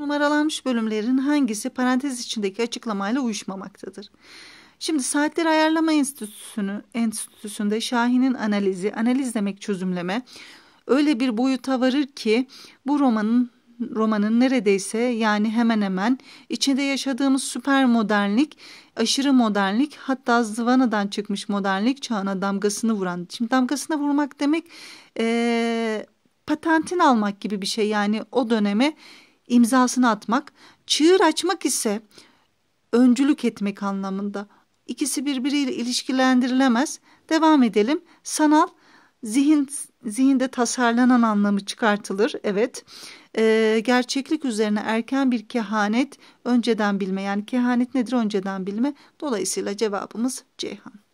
Numaralanmış bölümlerin hangisi parantez içindeki açıklamayla uyuşmamaktadır? Şimdi Saatleri Ayarlama Enstitüsü'nü, Enstitüsü'nde Şahin'in analizi, analiz demek çözümleme, öyle bir boyuta varır ki bu romanın romanın neredeyse yani hemen hemen içinde yaşadığımız süper modernlik, aşırı modernlik hatta zıvanadan çıkmış modernlik çağına damgasını vuran. Şimdi damgasına vurmak demek ee, patentin almak gibi bir şey yani o döneme imzasını atmak, çığır açmak ise öncülük etmek anlamında. İkisi birbiriyle ilişkilendirilemez. Devam edelim. Sanal zihin zihinde tasarlanan anlamı çıkartılır. Evet. E, gerçeklik üzerine erken bir kehanet önceden bilme. Yani kehanet nedir önceden bilme. Dolayısıyla cevabımız Ceyhan.